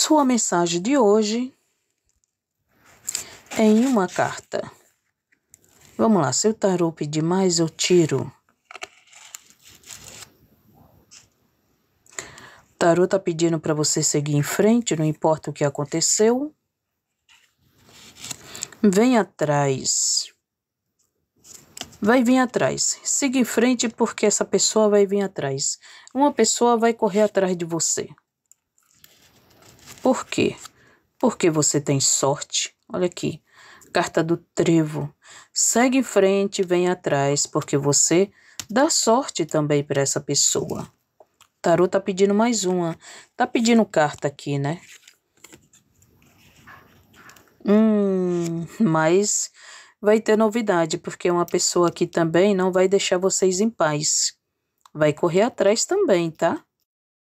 Sua mensagem de hoje em uma carta. Vamos lá, seu tarô pedir mais, eu tiro. O tarô tá pedindo para você seguir em frente, não importa o que aconteceu. Vem atrás. Vai vir atrás. Siga em frente porque essa pessoa vai vir atrás. Uma pessoa vai correr atrás de você. Por quê? Porque você tem sorte. Olha aqui, carta do trevo. Segue em frente, vem atrás, porque você dá sorte também para essa pessoa. tarô tá pedindo mais uma. Tá pedindo carta aqui, né? Hum, mas vai ter novidade, porque uma pessoa aqui também não vai deixar vocês em paz. Vai correr atrás também, tá?